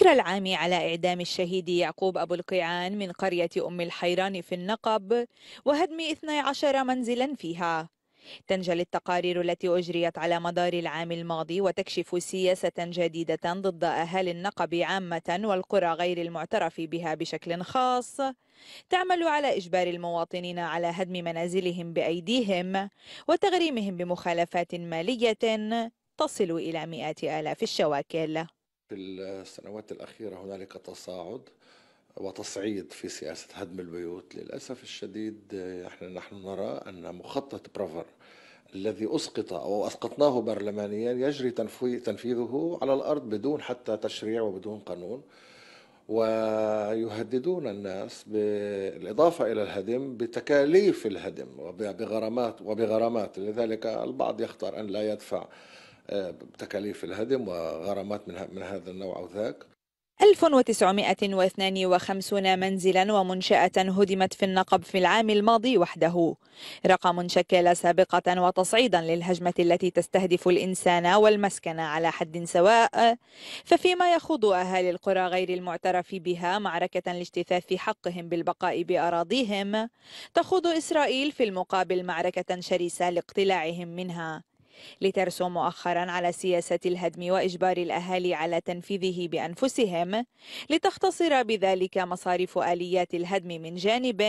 الفكرة العام على إعدام الشهيد يعقوب أبو القيعان من قرية أم الحيران في النقب وهدم 12 منزلا فيها تنجلي التقارير التي أجريت على مدار العام الماضي وتكشف سياسة جديدة ضد أهالي النقب عامة والقرى غير المعترف بها بشكل خاص تعمل على إجبار المواطنين على هدم منازلهم بأيديهم وتغريمهم بمخالفات مالية تصل إلى مئات آلاف الشواكل في السنوات الأخيرة هنالك تصاعد وتصعيد في سياسة هدم البيوت للأسف الشديد نحن نحن نرى أن مخطط برافر الذي أسقط أو أسقطناه برلمانيا يجري تنفيذه على الأرض بدون حتى تشريع وبدون قانون ويهددون الناس بالإضافة إلى الهدم بتكاليف الهدم وبغرامات وبغرامات لذلك البعض يختار أن لا يدفع تكاليف الهدم وغرامات من, من هذا النوع أو ذاك 1952 منزلا ومنشأة هدمت في النقب في العام الماضي وحده رقم شكل سابقة وتصعيدا للهجمة التي تستهدف الإنسان والمسكن على حد سواء ففيما يخوض أهالي القرى غير المعترف بها معركة لاجتثاث حقهم بالبقاء بأراضيهم تخوض إسرائيل في المقابل معركة شرسة لاقتلاعهم منها لترسم مؤخرا على سياسة الهدم وإجبار الأهالي على تنفيذه بأنفسهم لتختصر بذلك مصاريف آليات الهدم من جانب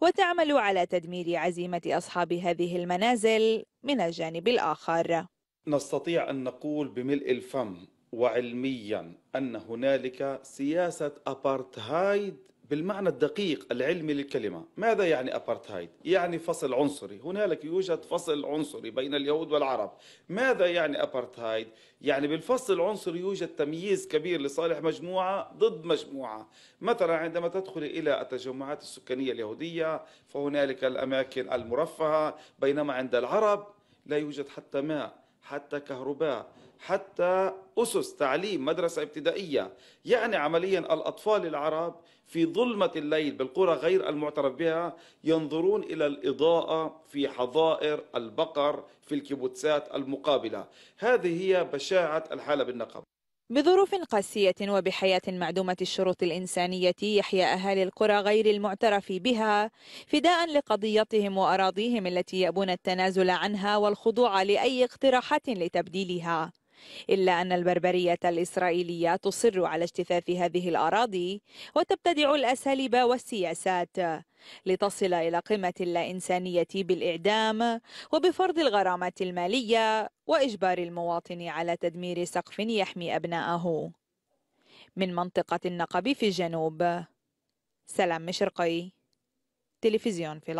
وتعمل على تدمير عزيمة أصحاب هذه المنازل من الجانب الآخر نستطيع أن نقول بملء الفم وعلميا أن هنالك سياسة أبارتهايد بالمعنى الدقيق العلمي للكلمة ماذا يعني أبارتهايد؟ يعني فصل عنصري هنالك يوجد فصل عنصري بين اليهود والعرب ماذا يعني أبارتهايد؟ يعني بالفصل العنصري يوجد تمييز كبير لصالح مجموعة ضد مجموعة مثلا عندما تدخل إلى التجمعات السكانية اليهودية فهنالك الأماكن المرفهة بينما عند العرب لا يوجد حتى ماء حتى كهرباء حتى أسس تعليم مدرسة ابتدائية يعني عمليا الأطفال العرب في ظلمة الليل بالقرى غير المعترف بها ينظرون إلى الإضاءة في حظائر البقر في الكيبوتسات المقابلة هذه هي بشاعة الحالة بالنقب بظروف قاسية وبحياة معدومة الشروط الإنسانية يحيا أهالي القرى غير المعترف بها فداء لقضيتهم وأراضيهم التي يأبون التنازل عنها والخضوع لأي اقتراحات لتبديلها إلا أن البربرية الإسرائيلية تصر على اجتثاث هذه الأراضي وتبتدع الأساليب والسياسات لتصل إلى قمة اللا إنسانية بالإعدام وبفرض الغرامات المالية وإجبار المواطن على تدمير سقف يحمي أبناءه من منطقة النقب في الجنوب سلام مشرقي تلفزيون فلسطين